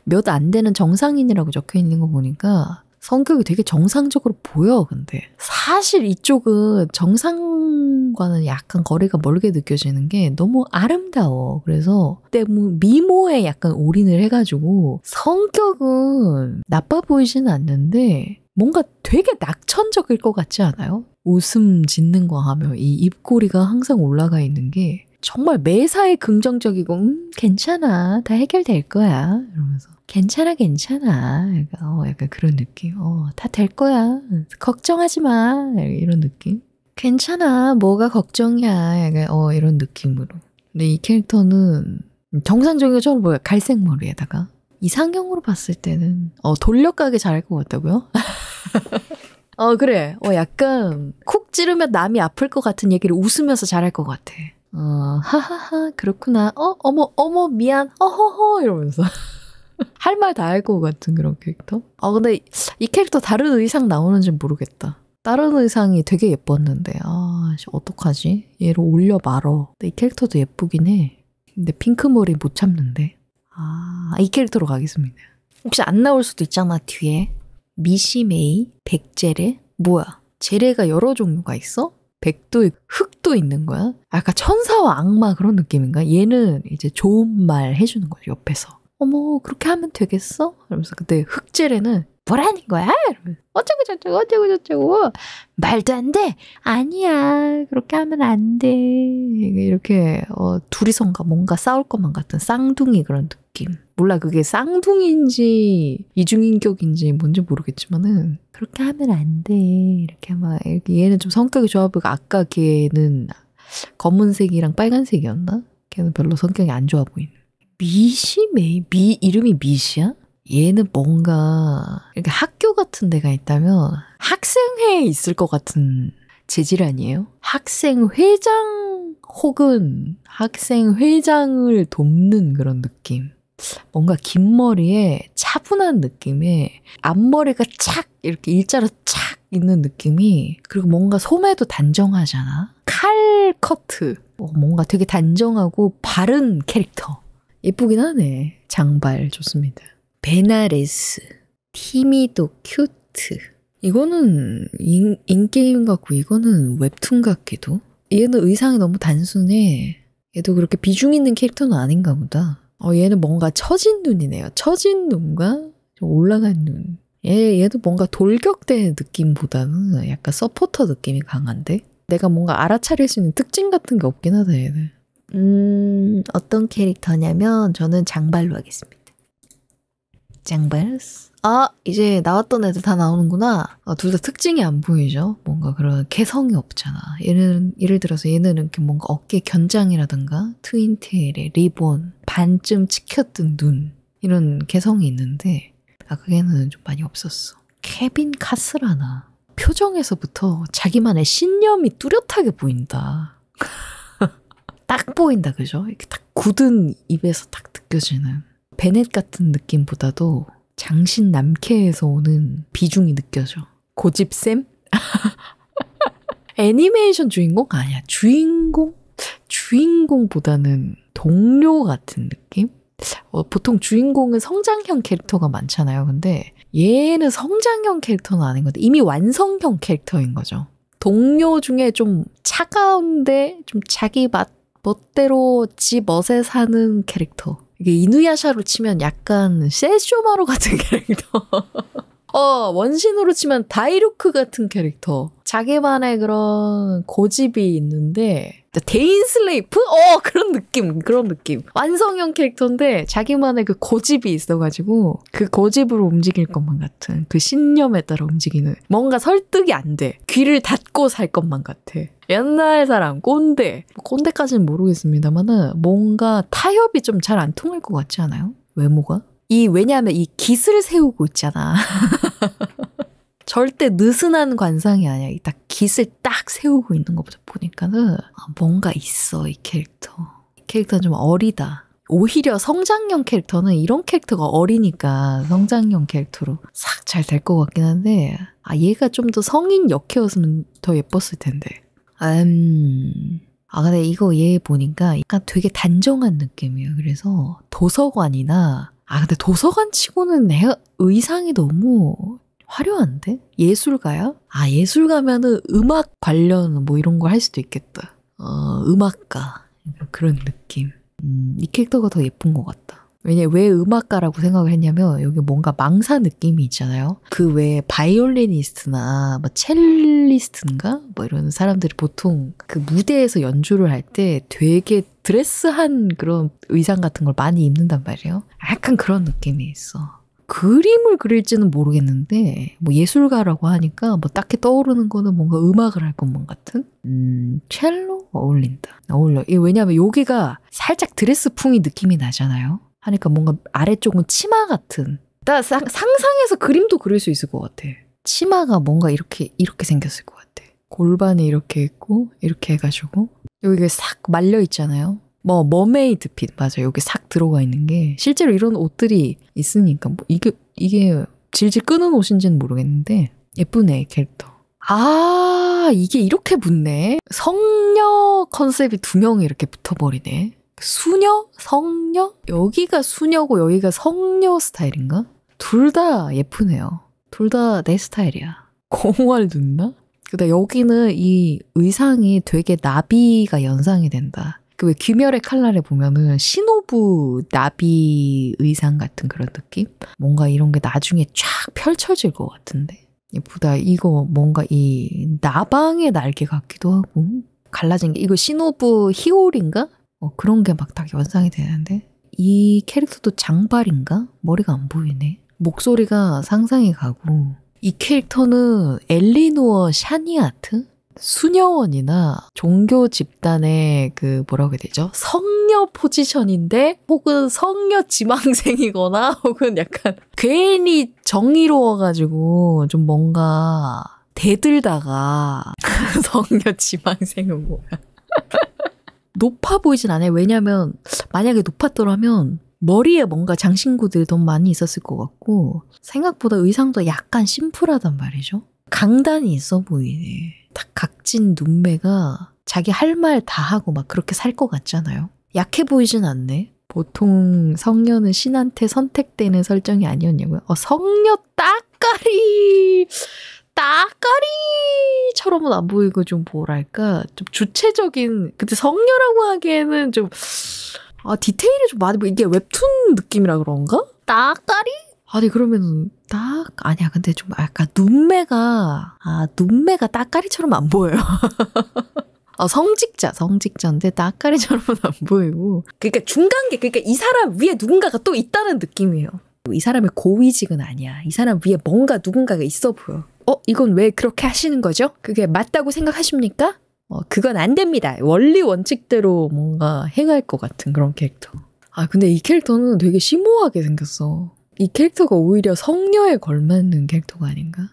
몇안 되는 정상인이라고 적혀 있는 거 보니까 성격이 되게 정상적으로 보여, 근데. 사실 이쪽은 정상과는 약간 거리가 멀게 느껴지는 게 너무 아름다워. 그래서 그 때문 뭐 미모에 약간 올인을 해가지고 성격은 나빠 보이지는 않는데 뭔가 되게 낙천적일 것 같지 않아요? 웃음 짓는 거 하면 이 입꼬리가 항상 올라가 있는 게 정말 매사에 긍정적이고 음, 괜찮아 다 해결될 거야 이러면서 괜찮아 괜찮아 약간, 어, 약간 그런 느낌 어, 다될 거야 걱정하지 마 이런 느낌 괜찮아 뭐가 걱정이야 약간 어 이런 느낌으로 근데 이 캐릭터는 정상적인 거 처음 보 갈색 머리에다가 이상형으로 봤을 때는 어 돌려가게 잘할 것 같다고요? 어 그래 어 약간 콕 찌르면 남이 아플 것 같은 얘기를 웃으면서 잘할 것 같아 어, 하하하, 그렇구나. 어, 어머, 어머, 미안. 어허허, 이러면서. 할 말 다 할 것 같은 그런 캐릭터? 아, 근데 이 캐릭터 다른 의상 나오는지 모르겠다. 다른 의상이 되게 예뻤는데, 아, 어떡하지? 얘를 올려 말어. 근데 이 캐릭터도 예쁘긴 해. 근데 핑크머리 못 참는데. 아, 이 캐릭터로 가겠습니다. 혹시 안 나올 수도 있잖아, 뒤에. 미시메이, 백제레, 뭐야? 제레가 여러 종류가 있어? 백도 있고 흑도 있는 거야. 아까 천사와 악마 그런 느낌인가? 얘는 이제 좋은 말 해주는 거죠 옆에서. 어머 그렇게 하면 되겠어? 이러면서 근데 흑질에는 뭐라는 거야? 이러면서 어쩌고 저쩌고 어쩌고 저쩌고 말도 안 돼. 아니야 그렇게 하면 안 돼. 이렇게 어, 둘이선가 뭔가 싸울 것만 같은 쌍둥이 그런 느낌. 몰라 그게 쌍둥이인지 이중인격인지 뭔지 모르겠지만은 그렇게 하면 안 돼. 이렇게 하 이렇게 얘는 좀 성격이 좋아 보이고, 아까 걔는 검은색이랑 빨간색이었나? 걔는 별로 성격이 안 좋아 보이는. 미시메 미, 이름이 미시야? 얘는 뭔가, 이렇게 학교 같은 데가 있다면 학생회에 있을 것 같은 재질 아니에요? 학생회장 혹은 학생회장을 돕는 그런 느낌. 뭔가 긴 머리에 차분한 느낌에 앞머리가 착 이렇게 일자로 착 있는 느낌이 그리고 뭔가 소매도 단정하잖아. 칼 커트. 어, 뭔가 되게 단정하고 바른 캐릭터. 예쁘긴 하네. 장발 좋습니다. 베나레스. 티미도 큐트. 이거는 인, 인게임 같고 이거는 웹툰 같기도. 얘는 의상이 너무 단순해. 얘도 그렇게 비중 있는 캐릭터는 아닌가 보다. 어, 얘는 뭔가 처진 눈이네요. 처진 눈과 올라간 눈. 얘, 얘도 뭔가 돌격대 느낌보다는 약간 서포터 느낌이 강한데? 내가 뭔가 알아차릴 수 있는 특징 같은 게 없긴 하다, 얘는. 음, 어떤 캐릭터냐면 저는 장발로 하겠습니다. 장발스. 아, 이제 나왔던 애들 다 나오는구나. 아, 둘다 특징이 안 보이죠? 뭔가 그런 개성이 없잖아. 얘는, 예를 들어서 얘는 이렇게 뭔가 어깨 견장이라든가 트윈테일의 리본, 반쯤 치켰던 눈, 이런 개성이 있는데, 아그게는 좀 많이 없었어. 케빈 카스라나 표정에서부터 자기만의 신념이 뚜렷하게 보인다. 딱 보인다, 그죠? 이렇게 딱 굳은 입에서 딱 느껴지는. 베넷 같은 느낌보다도 장신 남캐에서 오는 비중이 느껴져. 고집쌤? 애니메이션 주인공? 아니야. 주인공? 주인공보다는 동료 같은 느낌? 어, 보통 주인공은 성장형 캐릭터가 많잖아요. 근데 얘는 성장형 캐릭터는 아닌 건데 이미 완성형 캐릭터인 거죠. 동료 중에 좀 차가운데 좀 자기 맛 멋대로 지 멋에 사는 캐릭터. 이게 이누야샤로 치면 약간 세쇼마루 같은 캐릭터. 어, 원신으로 치면 다이루크 같은 캐릭터. 자기만의 그런 고집이 있는데, 데인 슬레이프? 어, 그런 느낌, 그런 느낌. 완성형 캐릭터인데, 자기만의 그 고집이 있어가지고, 그 고집으로 움직일 것만 같은, 그 신념에 따라 움직이는, 뭔가 설득이 안 돼. 귀를 닫고 살 것만 같아. 옛날 사람, 꼰대. 꼰대까지는 모르겠습니다만은, 뭔가 타협이 좀 잘 안 통할 것 같지 않아요? 외모가? 이 왜냐하면 이 깃을 세우고 있잖아. 절대 느슨한 관상이 아니야. 딱 깃을 딱 세우고 있는 것부터 보니까는 아, 뭔가 있어 이 캐릭터. 이 캐릭터는 좀 어리다. 오히려 성장형 캐릭터는 이런 캐릭터가 어리니까 성장형 캐릭터로 싹 잘될 것 같긴 한데 아 얘가 좀 더 성인 역해였으면 더 예뻤을 텐데. 음. 아 근데 이거 얘 보니까 약간 되게 단정한 느낌이에요. 그래서 도서관이나 아, 근데 도서관 치고는 내 의상이 너무 화려한데? 예술가야? 아, 예술가면은 음악 관련 뭐 이런 걸 할 수도 있겠다. 어, 음악가. 그런 느낌. 음, 이 캐릭터가 더 예쁜 것 같다. 왜냐, 면왜 음악가라고 생각을 했냐면, 여기 뭔가 망사 느낌이 있잖아요? 그 외에 바이올리니스트나, 뭐, 첼리스트인가? 뭐, 이런 사람들이 보통 그 무대에서 연주를 할 때 되게 드레스한 그런 의상 같은 걸 많이 입는단 말이에요. 약간 그런 느낌이 있어. 그림을 그릴지는 모르겠는데 뭐 예술가라고 하니까 뭐 딱히 떠오르는 거는 뭔가 음악을 할 것만 같은 음 첼로 어울린다 어울려 이 왜냐하면 여기가 살짝 드레스풍이 느낌이 나잖아요 하니까 뭔가 아래쪽은 치마 같은. 나 상, 상상해서 그림도 그릴 수 있을 것 같아. 치마가 뭔가 이렇게 이렇게 생겼을 것 같아. 골반이 이렇게 있고 이렇게 해가지고 여기가 싹 말려 있잖아요. 뭐 머메이드 핏 맞아요. 여기 싹 들어가 있는 게 실제로 이런 옷들이 있으니까 뭐 이게 이게 질질 끄는 옷인지는 모르겠는데 예쁘네 캐릭터. 아 이게 이렇게 붙네. 성녀 컨셉이 두 명이 이렇게 붙어버리네. 수녀? 성녀? 여기가 수녀고 여기가 성녀 스타일인가? 둘 다 예쁘네요. 둘 다 내 스타일이야. 공활 눈나? 근데 여기는 이 의상이 되게 나비가 연상이 된다. 그 왜 귀멸의 칼날에 보면은 신호부 나비 의상 같은 그런 느낌? 뭔가 이런 게 나중에 쫙 펼쳐질 것 같은데. 예쁘다. 이거 뭔가 이 나방의 날개 같기도 하고. 갈라진 게 이거 신호부 히올인가? 뭐 그런 게 막 딱 연상이 되는데 이 캐릭터도 장발인가? 머리가 안 보이네. 목소리가 상상이 가고 이 캐릭터는 엘리노어 샤니아트? 수녀원이나 종교 집단의 그 뭐라고 해야 되죠? 성녀 포지션인데 혹은 성녀 지망생이거나 혹은 약간 괜히 정의로워가지고 좀 뭔가 대들다가 성녀 지망생은 뭐야. 높아 보이진 않아요. 왜냐면 만약에 높았더라면 머리에 뭔가 장신구들이 너 많이 있었을 것 같고 생각보다 의상도 약간 심플하단 말이죠. 강단이 있어 보이네. 딱 각진 눈매가 자기 할 말 다 하고 막 그렇게 살 것 같잖아요. 약해 보이진 않네. 보통 성녀는 신한테 선택되는 설정이 아니었냐고요? 어, 성녀 따까리! 따까리처럼은 안 보이고 좀 뭐랄까 좀 주체적인 근데 성녀라고 하기에는 좀아 디테일이 좀 많이 이게 웹툰 느낌이라 그런가? 따까리? 아니 그러면딱 아니야 근데 좀 약간 눈매가 아 눈매가 따까리처럼 안 보여요. 어, 성직자, 성직자인데 따까리처럼은 안 보이고. 그니까 중간계, 그니까이 사람 위에 누군가가 또 있다는 느낌이에요. 이 사람의 고위직은 아니야. 이 사람 위에 뭔가 누군가가 있어 보여. 어, 이건 왜 그렇게 하시는 거죠? 그게 맞다고 생각하십니까? 어, 그건 안 됩니다. 원리 원칙대로 뭔가 행할 것 같은 그런 캐릭터. 아, 근데 이 캐릭터는 되게 심오하게 생겼어. 이 캐릭터가 오히려 성녀에 걸맞는 캐릭터가 아닌가?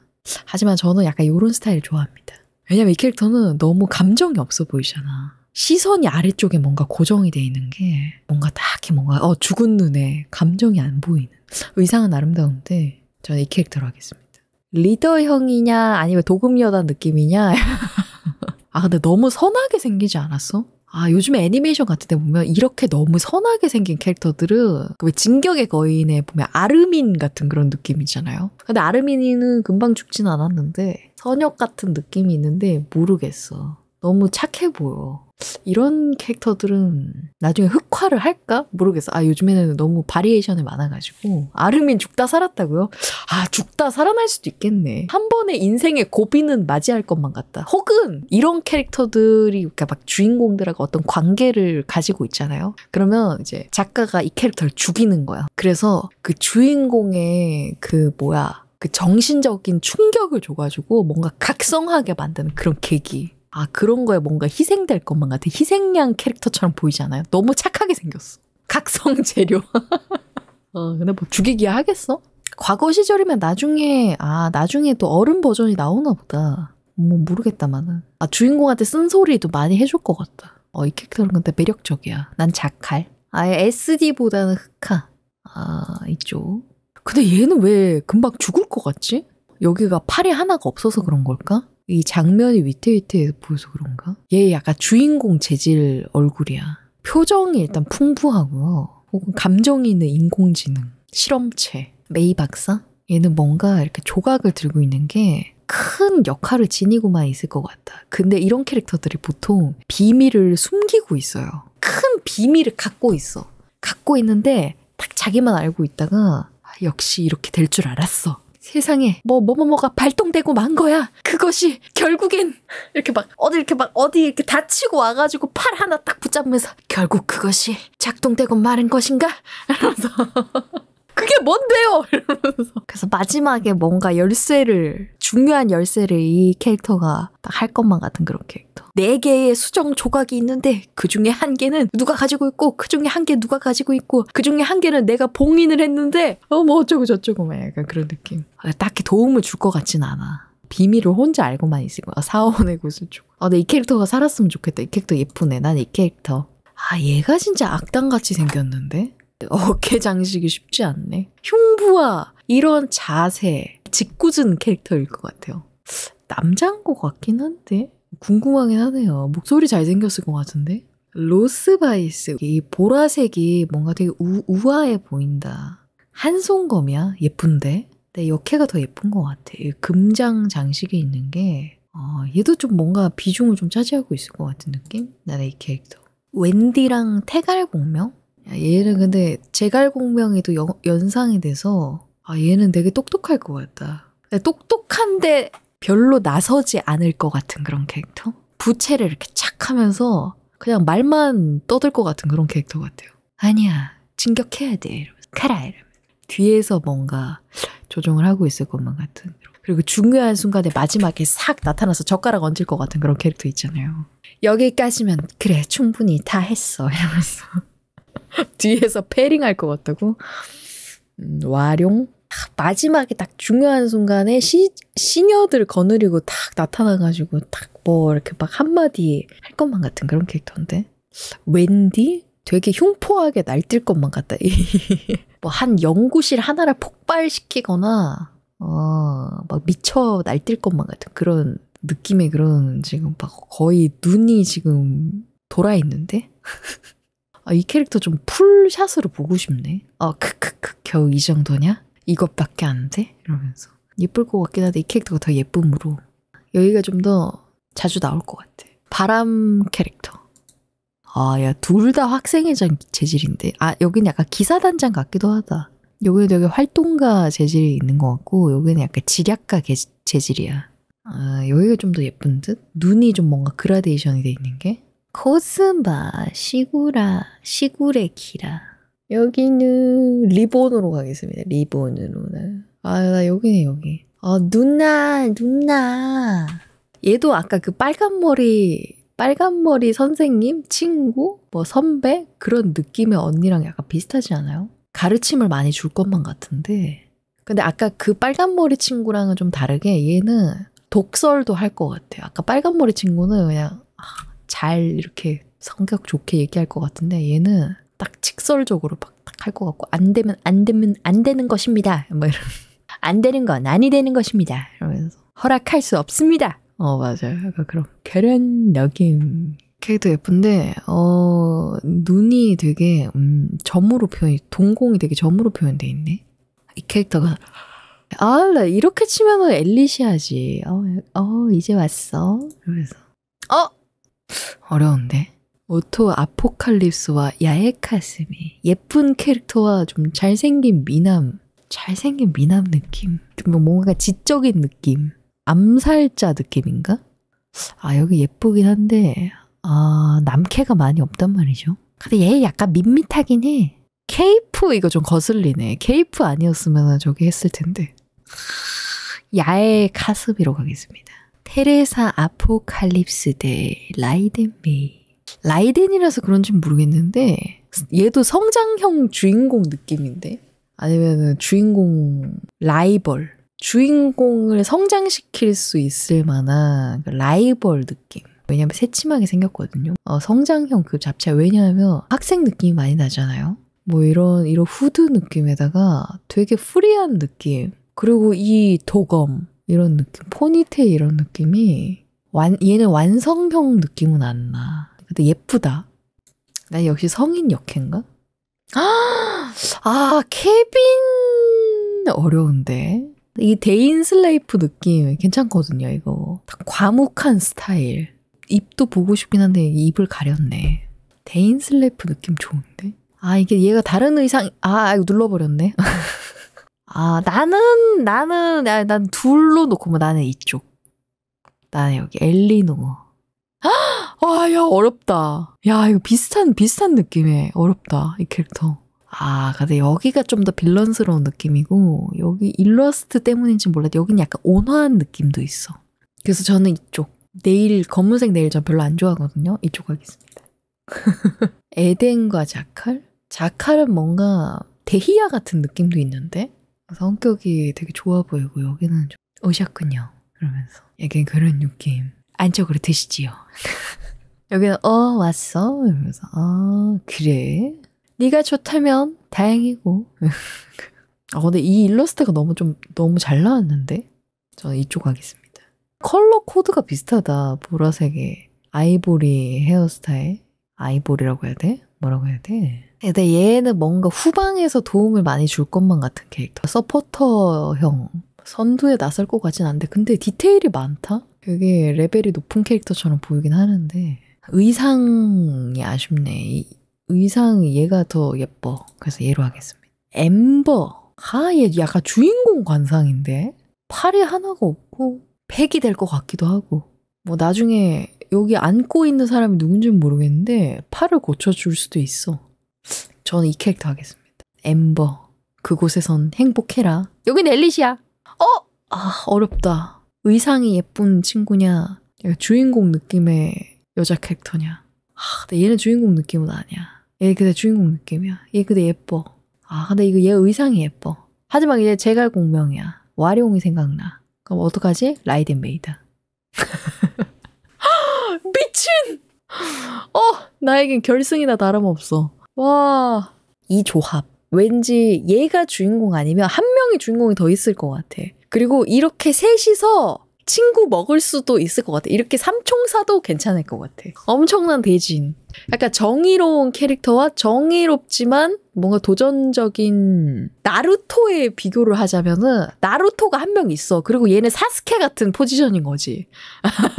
하지만 저는 약간 이런 스타일 좋아합니다. 왜냐면 이 캐릭터는 너무 감정이 없어 보이잖아. 시선이 아래쪽에 뭔가 고정이 돼 있는 게 뭔가 딱히 뭔가 어, 죽은 눈에 감정이 안 보이는 의상은 아름다운데 저는 이 캐릭터로 하겠습니다. 리더형이냐 아니면 도금여단 느낌이냐 아 근데 너무 선하게 생기지 않았어? 아 요즘 애니메이션 같은 데 보면 이렇게 너무 선하게 생긴 캐릭터들은 왜 진격의 거인에 보면 아르민 같은 그런 느낌이잖아요 근데 아르민이는 금방 죽진 않았는데 선역 같은 느낌이 있는데 모르겠어 너무 착해 보여. 이런 캐릭터들은 나중에 흑화를 할까? 모르겠어. 아, 요즘에는 너무 바리에이션이 많아가지고. 아르민 죽다 살았다고요? 아, 죽다 살아날 수도 있겠네. 한 번의 인생의 고비는 맞이할 것만 같다. 혹은 이런 캐릭터들이, 그러니까 막 주인공들하고 어떤 관계를 가지고 있잖아요. 그러면 이제 작가가 이 캐릭터를 죽이는 거야. 그래서 그 주인공의 그 뭐야. 그 정신적인 충격을 줘가지고 뭔가 각성하게 만드는 그런 계기. 아 그런 거에 뭔가 희생될 것만 같아. 희생양 캐릭터처럼 보이지 않아요? 너무 착하게 생겼어. 각성 재료. 어, 근데 뭐 죽이기야 하겠어? 과거 시절이면 나중에 아 나중에 또 어른 버전이 나오나 보다. 뭐 모르겠다만은. 아 주인공한테 쓴소리도 많이 해줄 것 같다. 어 이 캐릭터는 근데 매력적이야. 난 자칼. 아예 SD보다는 흑하. 아 이쪽. 근데 얘는 왜 금방 죽을 것 같지? 여기가 팔이 하나가 없어서 그런 걸까? 이 장면이 위태위태해서 보여서 그런가? 얘 약간 주인공 재질 얼굴이야. 표정이 일단 풍부하고요. 혹은 감정이 있는 인공지능, 실험체, 메이 박사? 얘는 뭔가 이렇게 조각을 들고 있는 게 큰 역할을 지니고만 있을 것 같다. 근데 이런 캐릭터들이 보통 비밀을 숨기고 있어요. 큰 비밀을 갖고 있어. 갖고 있는데 딱 자기만 알고 있다가 아, 역시 이렇게 될 줄 알았어. 세상에 뭐 뭐 뭐뭐가 발동되고 만 거야. 그것이 결국엔 이렇게 막 어디 이렇게 막 어디 이렇게 다치고 와가지고 팔 하나 딱 붙잡으면서 결국 그것이 작동되고 마는 것인가? 이러면서 그게 뭔데요? 이러면서. 그래서 마지막에 뭔가 열쇠를, 중요한 열쇠를 이 캐릭터가 딱 할 것만 같은 그런 캐릭터. 네 개의 수정 조각이 있는데 그 중에 한 개는 누가 가지고 있고 그 중에 한 개 누가 가지고 있고 그 중에 한 개는 내가 봉인을 했는데 어뭐 어쩌고 저쩌고 막 약간 그런 느낌. 아, 딱히 도움을 줄 것 같진 않아. 비밀을 혼자 알고만 있을 거야. 사원의 곳을 쭉. 아, 근데 이 캐릭터가 살았으면 좋겠다. 이 캐릭터 예쁘네. 난 이 캐릭터. 아, 얘가 진짜 악당같이 생겼는데? 어깨 장식이 쉽지 않네. 흉부와 이런 자세, 짓궂은 캐릭터일 것 같아요. 남자인 것 같긴 한데 궁금하긴 하네요. 목소리 잘생겼을 것 같은데? 로스바이스. 이 보라색이 뭔가 되게 우, 우아해 보인다. 한송검이야 예쁜데? 근데 네, 역해가 더 예쁜 것 같아. 금장 장식이 있는 게 어, 얘도 좀 뭔가 비중을 좀 차지하고 있을 것 같은 느낌? 나의 이 캐릭터. 웬디랑 태갈 공명? 얘는 근데 제갈공명에도 연, 상이 돼서 아 얘는 되게 똑똑할 것 같다. 똑똑한데 별로 나서지 않을 것 같은 그런 캐릭터? 부채를 이렇게 착 하면서 그냥 말만 떠들 것 같은 그런 캐릭터 같아요. 아니야, 진격해야 돼. 이러면서 가라 이러면 뒤에서 뭔가 조정을 하고 있을 것만 같은. 그리고 중요한 순간에 마지막에 싹 나타나서 젓가락 얹을 것 같은 그런 캐릭터 있잖아요. 여기까지면 그래 충분히 다 했어 이러면서. 뒤에서 패링할 것 같다고. 음, 와룡. 마지막에 딱 중요한 순간에 시, 시녀들 거느리고 딱 나타나가지고 딱뭐 이렇게 막 한마디 할 것만 같은 그런 캐릭터인데. 웬디? 되게 흉포하게 날뛸 것만 같다. 뭐 한 연구실 하나를 폭발시키거나, 어, 막 미쳐 날뛸 것만 같은 그런 느낌의 그런 지금 막 거의 눈이 지금 돌아있는데? 아, 이 캐릭터 좀 풀샷으로 보고 싶네. 어, 크크크, 겨우 이 정도냐? 이것밖에 안 돼? 이러면서. 예쁠 것 같긴 한데 이 캐릭터가 더 예쁨으로. 여기가 좀 더 자주 나올 것 같아. 바람 캐릭터. 아, 야, 둘 다 학생회장 재질인데. 아, 여기 약간 기사단장 같기도 하다. 여기는 되게 활동가 재질이 있는 것 같고, 여기는 약간 지략가 재질이야. 아, 여기가 좀 더 예쁜 듯? 눈이 좀 뭔가 그라데이션이 돼 있는 게? 코스바 시구라 시구레키라 여기는 리본으로 가겠습니다. 리본으로 아나 여기네 여기. 아 누나 누나 얘도 아까 그 빨간 머리 빨간 머리 선생님 친구 뭐 선배 그런 느낌의 언니랑 약간 비슷하지 않아요? 가르침을 많이 줄 것만 같은데 근데 아까 그 빨간 머리 친구랑은 좀 다르게 얘는 독설도 할 것 같아요. 아까 빨간 머리 친구는 그냥 아, 잘 이렇게 성격 좋게 얘기할 것 같은데 얘는 딱 직설적으로 막 딱할 것 같고 안 되면 안 되면 안 되는 것입니다. 뭐 이런 안 되는 건 아니 되는 것입니다. 이러면서 허락할 수 없습니다. 어 맞아요. 약간 그런 그런 느낌. 캐릭터 예쁜데 어 눈이 되게 음 점으로 표현 동공이 되게 점으로 표현돼 있네. 이 캐릭터가 아 이렇게 치면은 엘리시아지. 어, 어 이제 왔어. 그러서어 어려운데. 오토 아포칼립스와 야에카스미. 예쁜 캐릭터와 좀 잘생긴 미남. 잘생긴 미남 느낌. 좀 뭔가 지적인 느낌. 암살자 느낌인가? 아, 여기 예쁘긴 한데, 아, 남캐가 많이 없단 말이죠. 근데 얘 약간 밋밋하긴 해. 케이프 이거 좀 거슬리네. 케이프 아니었으면 저기 했을 텐데. 야의 카스비로 가겠습니다. 테레사 아포칼립스 대 라이덴 메이. 라이덴이라서 그런지 모르겠는데 얘도 성장형 주인공 느낌인데 아니면 주인공 라이벌 주인공을 성장시킬 수 있을 만한 그 라이벌 느낌. 왜냐면 새침하게 생겼거든요. 어, 성장형 그 잡채 왜냐하면 학생 느낌이 많이 나잖아요. 뭐 이런 이런 후드 느낌에다가 되게 프리한 느낌. 그리고 이 도검 이런 느낌, 포니테 이런 느낌이 완, 얘는 완성형 느낌은 안 나. 근데 예쁘다. 난 역시 성인 역행가? 아, 케빈 어려운데. 이 데인 슬레이프 느낌 괜찮거든요, 이거. 과묵한 스타일. 입도 보고 싶긴 한데 입을 가렸네. 데인 슬레이프 느낌 좋은데? 아, 이게 얘가 다른 의상, 아, 이거 눌러버렸네. 아, 나는, 나는, 나, 난 둘로 놓고 뭐 나는 이쪽. 나는 여기 엘리노. 어 와, 야, 어렵다. 야, 이거 비슷한, 비슷한 느낌에 어렵다. 이 캐릭터. 아, 근데 여기가 좀 더 빌런스러운 느낌이고, 여기 일러스트 때문인지 몰라도 여긴 약간 온화한 느낌도 있어. 그래서 저는 이쪽. 네일, 검은색 네일 전 별로 안 좋아하거든요. 이쪽 하겠습니다. 에덴과 자칼? 자칼은 뭔가 데히아 같은 느낌도 있는데? 성격이 되게 좋아 보이고 여기는 좀 오셨군요. 그러면서 약간 그런 느낌. 안쪽으로 드시지요. 여기는 어 왔어 이러면서 아 그래 네가 좋다면 다행이고. 아 근데 이 일러스트가 너무 좀 너무 잘 나왔는데 저는 이쪽 하겠습니다. 컬러 코드가 비슷하다 보라색에 아이보리 헤어스타일 아이보리라고 해야 돼? 뭐라고 해야 돼? 네, 근데 얘는 뭔가 후방에서 도움을 많이 줄 것만 같은 캐릭터. 서포터형. 선두에 나설 것 같진 않은데 근데 디테일이 많다? 그게 레벨이 높은 캐릭터처럼 보이긴 하는데 의상이 아쉽네. 이 의상 얘가 더 예뻐. 그래서 얘로 하겠습니다. 엠버. 하, 아, 얘 약간 주인공 관상인데? 팔이 하나가 없고 팩이 될 것 같기도 하고 뭐 나중에 여기 안고 있는 사람이 누군지는 모르겠는데 팔을 고쳐줄 수도 있어. 저는 이 캐릭터 하겠습니다. 엠버. 그곳에선 행복해라. 여긴 엘리시야. 어? 아, 어렵다. 의상이 예쁜 친구냐? 주인공 느낌의 여자 캐릭터냐? 아, 근데 얘는 주인공 느낌은 아니야. 얘 근데 주인공 느낌이야. 얘 근데 예뻐. 아, 근데 이거 얘 의상이 예뻐. 하지만 이제 제갈 공명이야. 와룡이 생각나. 그럼 어떡하지? 라이덴 메이드. 미친! 어! 나에겐 결승이나 다름없어. 와, 이 조합. 왠지 얘가 주인공 아니면 한 명이 주인공이 더 있을 것 같아. 그리고 이렇게 셋이서 친구 먹을 수도 있을 것 같아. 이렇게 삼총사도 괜찮을 것 같아. 엄청난 대진. 약간 정의로운 캐릭터와 정의롭지만 뭔가 도전적인 나루토에 비교를 하자면은 나루토가 한 명 있어. 그리고 얘는 사스케 같은 포지션인 거지.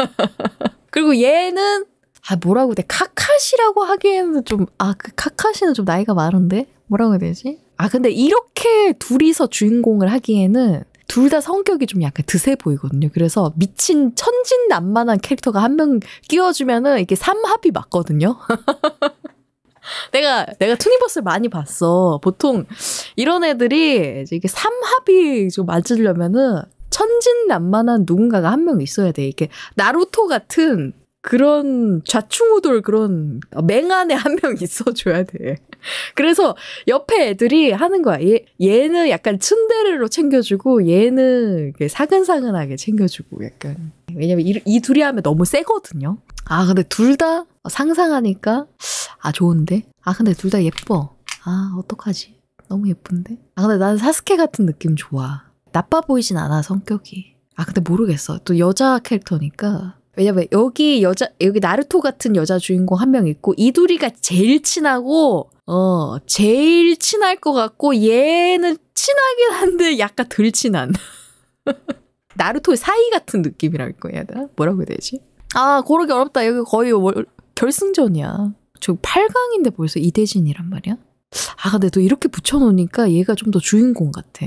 그리고 얘는 아 뭐라고 돼 카카시라고 하기에는 좀 아 그 카카시는 좀 나이가 많은데 뭐라고 해야 되지? 아 근데 이렇게 둘이서 주인공을 하기에는 둘 다 성격이 좀 약간 드세 보이거든요. 그래서 미친 천진난만한 캐릭터가 한 명 끼워주면은 이게 삼합이 맞거든요. 내가 내가 투니버스를 많이 봤어. 보통 이런 애들이 이제 이게 삼합이 좀 맞으려면은 천진난만한 누군가가 한 명 있어야 돼. 이게 나루토 같은 그런 좌충우돌 그런 맹안에 한 명 있어줘야 돼. 그래서 옆에 애들이 하는 거야. 얘, 얘는 약간 츤데레로 챙겨주고 얘는 사근사근하게 챙겨주고 약간. 왜냐면 이, 이 둘이 하면 너무 세거든요. 아 근데 둘 다 상상하니까 아 좋은데. 아 근데 둘 다 예뻐. 아 어떡하지? 너무 예쁜데. 아 근데 난 사스케 같은 느낌 좋아. 나빠 보이진 않아 성격이. 아 근데 모르겠어. 또 여자 캐릭터니까 왜냐면 여기 여자 여기 나루토 같은 여자 주인공 한 명 있고 이두리가 제일 친하고 어 제일 친할 것 같고 얘는 친하긴 한데 약간 덜 친한 나루토의 사이 같은 느낌이랄거 해야 되나 뭐라고 해야 되지 아 고르기 어렵다 여기 거의 월, 결승전이야 저 8강인데 벌써 이대진이란 말이야 아 근데 또 이렇게 붙여놓으니까 얘가 좀 더 주인공 같아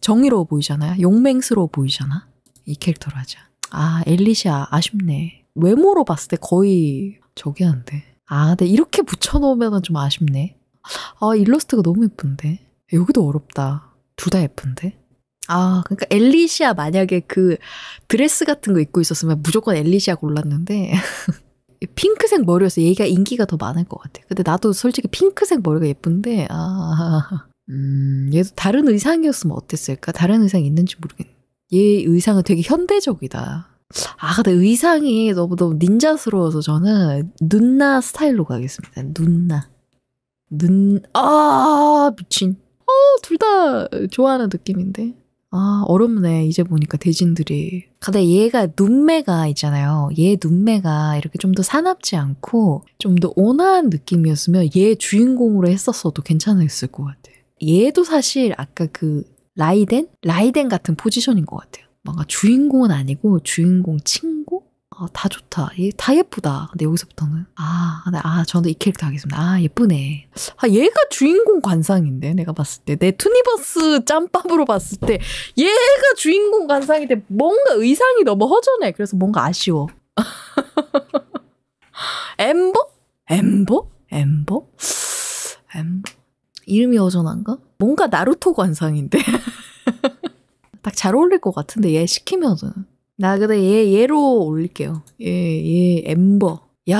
정의로워 보이잖아요 용맹스러워 보이잖아 이 캐릭터로 하자 아, 엘리시아, 아쉽네. 외모로 봤을 때 거의 저기 한데. 아, 근데 이렇게 붙여놓으면 좀 아쉽네. 아, 일러스트가 너무 예쁜데. 여기도 어렵다. 둘 다 예쁜데. 아, 그러니까 엘리시아 만약에 그 드레스 같은 거 입고 있었으면 무조건 엘리시아 골랐는데. 핑크색 머리여서 얘가 인기가 더 많을 것 같아. 근데 나도 솔직히 핑크색 머리가 예쁜데, 아, 음, 얘도 다른 의상이었으면 어땠을까? 다른 의상 있는지 모르겠네. 얘 의상은 되게 현대적이다. 아, 근데 의상이 너무너무 닌자스러워서 저는 눈나 스타일로 가겠습니다. 눈나. 눈, 아, 미친. 어, 아, 둘다 좋아하는 느낌인데. 아, 어렵네. 이제 보니까 대진들이. 근데 얘가 눈매가 있잖아요. 얘 눈매가 이렇게 좀 더 사납지 않고 좀 더 온화한 느낌이었으면 얘 주인공으로 했었어도 괜찮았을 것 같아. 얘도 사실 아까 그 라이덴? 라이덴 같은 포지션인 것 같아요. 뭔가 주인공은 아니고 주인공 친구? 아, 다 좋다. 얘 다 예쁘다. 근데 여기서부터는 아, 아, 저도 이 캐릭터 하겠습니다. 아, 예쁘네. 아, 얘가 주인공 관상인데 내가 봤을 때 내 투니버스 짬밥으로 봤을 때 얘가 주인공 관상인데 뭔가 의상이 너무 허전해. 그래서 뭔가 아쉬워. 엠버? 엠버? 엠버? 엠버? 이름이 허전한가? 뭔가 나루토 관상인데. 딱 잘 어울릴 것 같은데 얘 시키면은. 나 근데 얘 얘로 올릴게요. 얘얘 엠버. 야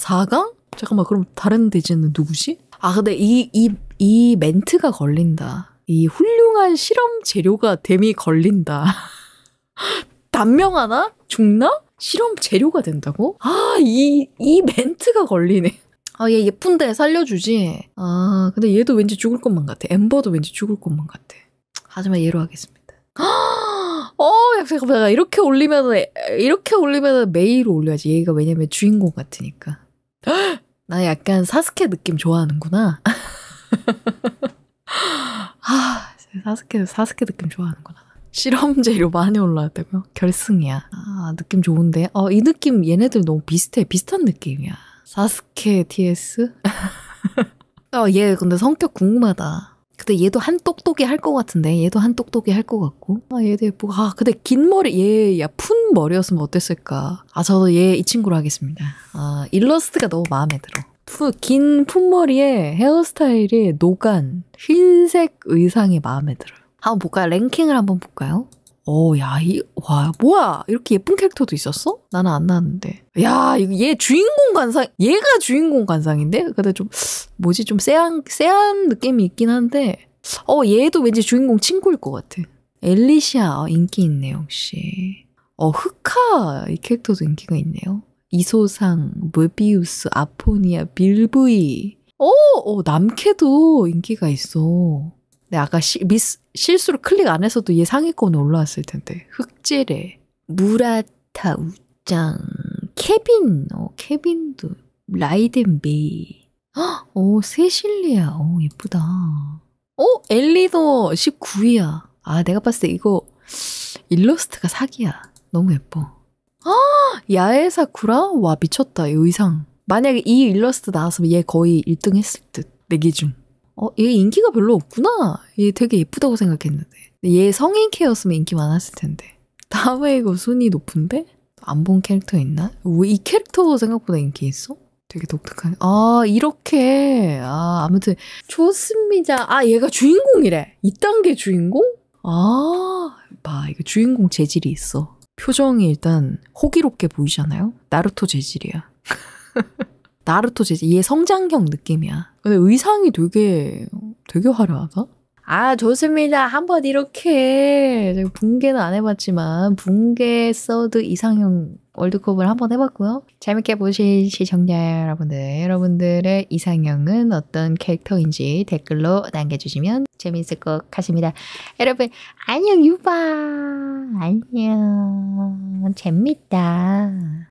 4강? 잠깐만 그럼 다른 대지는 누구지? 아 근데 이 이, 이 멘트가 걸린다. 이 훌륭한 실험 재료가 됨이 걸린다. 단명하나? 죽나? 실험 재료가 된다고? 아, 이, 이 멘트가 걸리네. 아, 얘 예쁜데 살려주지. 아, 근데 얘도 왠지 죽을 것만 같아. 엠버도 왠지 죽을 것만 같아. 하지만 얘로 하겠습니다. 어, 잠깐만. 이렇게 올리면, 이렇게 올리면 메이로 올려야지. 얘가 왜냐면 주인공 같으니까. 나 약간 사스케 느낌 좋아하는구나. 아, 사스케, 사스케 느낌 좋아하는구나. 실험 재료 많이 올라왔다고요? 결승이야. 아, 느낌 좋은데? 어, 이 느낌 얘네들 너무 비슷해. 비슷한 느낌이야. 사스케 DS? 어, 아, 얘 근데 성격 궁금하다. 근데 얘도 한 똑똑이 할 것 같은데 얘도 한 똑똑이 할 것 같고 아 얘도 예쁘아 뭐, 근데 긴 머리 얘야푼 머리였으면 어땠을까 아 저도 얘 이 친구로 하겠습니다 아 일러스트가 너무 마음에 들어 긴 푼머리에 헤어스타일이 노간 흰색 의상이 마음에 들어요 한번 볼까요? 랭킹을 한번 볼까요? 어, 야, 이, 와, 뭐야. 이렇게 예쁜 캐릭터도 있었어? 나는 안 나왔는데. 야, 얘 주인공 관상, 얘가 주인공 관상인데? 근데 좀, 뭐지, 좀 쎄한, 쎄한 느낌이 있긴 한데, 어, 얘도 왠지 주인공 친구일 것 같아. 엘리시아, 어, 인기 있네요, 혹시. 어, 흑하, 이 캐릭터도 인기가 있네요. 이소상, m 비우스 아포니아, 빌브이. 어, 어, 남캐도 인기가 있어. 네, 아까 시, 미스, 실수로 클릭 안 해서도 얘 상위권 올라왔을 텐데. 흑질에. 무라타 우짱. 케빈. 어, 케빈도. 라이덴 베이 헉, 세실리아. 오, 예쁘다. 어, 엘리도 19위야. 아, 내가 봤을 때 이거 일러스트가 사기야. 너무 예뻐. 아, 야에사쿠라? 와, 미쳤다. 이 의상. 만약에 이 일러스트 나왔으면 얘 거의 1등 했을 듯. 내 기준. 어, 얘 인기가 별로 없구나. 얘 되게 예쁘다고 생각했는데. 얘 성인 캐였으면 인기 많았을 텐데. 다음에 이거 순위 높은데? 안 본 캐릭터 있나? 왜 이 캐릭터 생각보다 인기 있어? 되게 독특한. 아, 이렇게. 아, 아무튼. 좋습니다. 아, 얘가 주인공이래. 이딴 게 주인공? 아, 봐. 이거 주인공 재질이 있어. 표정이 일단 호기롭게 보이잖아요? 나루토 재질이야. 나루토 재질. 얘 성장형 느낌이야. 근데 의상이 되게 되게 화려하다. 아 좋습니다. 한번 이렇게 붕괴는 안 해봤지만 붕괴 서드 이상형 월드컵을 한번 해봤고요. 재밌게 보신 시청자 여러분들, 여러분들의 이상형은 어떤 캐릭터인지 댓글로 남겨주시면 재밌을 것 같습니다. 여러분 안녕 유바 안녕 재밌다.